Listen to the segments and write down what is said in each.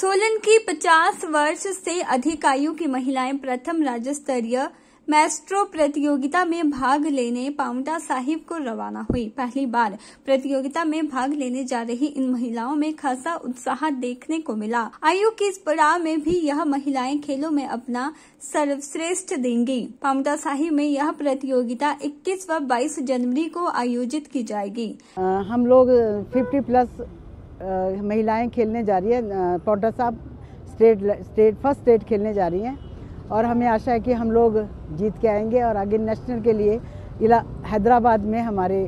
सोलन की 50 वर्ष से अधिक आयु की महिलाएं प्रथम राज्य स्तरीय मैस्ट्रो प्रतियोगिता में भाग लेने पाउंटा साहिब को रवाना हुई पहली बार प्रतियोगिता में भाग लेने जा रही इन महिलाओं में खासा उत्साह देखने को मिला आयु की इस पड़ाव में भी यह महिलाएं खेलों में अपना सर्वश्रेष्ठ देंगी पाउंटा साहिब में यह प्रतियोगिता 21 व 22 जनवरी को आयोजित की जाएगी आ, हम लोग फिफ्टी प्लस महिलाएं खेलने जा रही है पौडा साहब स्टेट स्टेट फर्स्ट स्टेट खेलने जा रही हैं और हमें आशा है कि हम लोग जीत के आएंगे और आगे नेशनल के लिए इला हैदराबाद में हमारे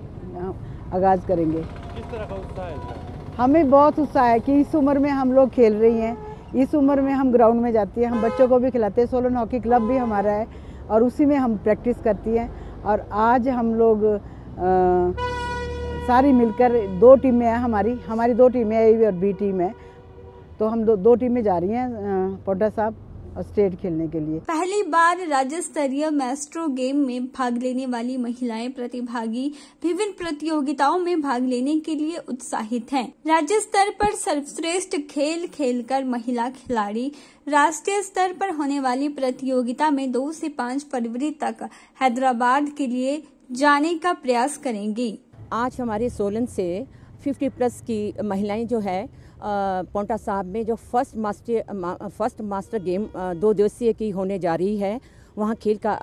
आगाज़ करेंगे किस तरह का उत्साह है हमें बहुत उत्साह है कि इस उम्र में हम लोग खेल रही हैं इस उम्र में हम ग्राउंड में जाती हैं हम बच्चों को भी खिलाते हैं सोलन हॉकी क्लब भी हमारा है और उसी में हम प्रैक्टिस करती हैं और आज हम लोग आ, सारी मिलकर दो टीमें हैं हमारी हमारी दो टीमें ए और बी टीम है तो हम दो दो टीमें जा रही हैं पोडा साहब स्टेट खेलने के लिए पहली बार राज्य स्तरीय मैस्ट्रो गेम में भाग लेने वाली महिलाएं प्रतिभागी विभिन्न प्रतियोगिताओं में भाग लेने के लिए उत्साहित हैं। राज्य स्तर पर सर्वश्रेष्ठ खेल खेलकर महिला खिलाड़ी राष्ट्रीय स्तर पर होने वाली प्रतियोगिता में दो से पाँच फरवरी तक हैदराबाद के लिए जाने का प्रयास करेंगी आज हमारे सोलन से 50 प्लस की महिलाएं जो है पोंटा साहब में जो first master first master game दो दिवसीय की होने जा रही है वहाँ खेल का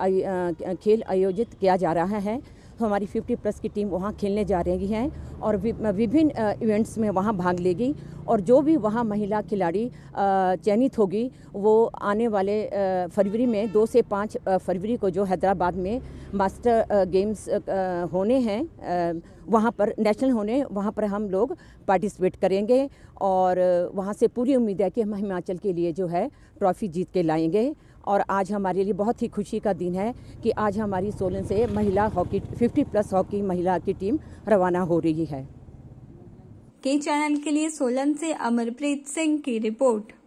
खेल आयोजित किया जा रहा है तो हमारी 50 प्लस की टीम वहाँ खेलने जा रही है और विभिन्न इवेंट्स में वहाँ भाग लेगी और जो भी वहाँ महिला खिलाड़ी चयनित होगी वो आने वाले फरवरी में दो से पाँच फरवरी को जो हैदराबाद में मास्टर गेम्स होने हैं वहाँ पर नेशनल होने वहाँ पर हम लोग पार्टिसिपेट करेंगे और वहाँ से पूरी उम्मीद है कि हम हिमाचल के लिए जो है ट्रॉफ़ी जीत के लाएंगे और आज हमारे लिए बहुत ही खुशी का दिन है कि आज हमारी सोलन से महिला हॉकी 50 प्लस हॉकी महिला की टीम रवाना हो रही है के चैनल के लिए सोलन से अमरप्रीत सिंह की रिपोर्ट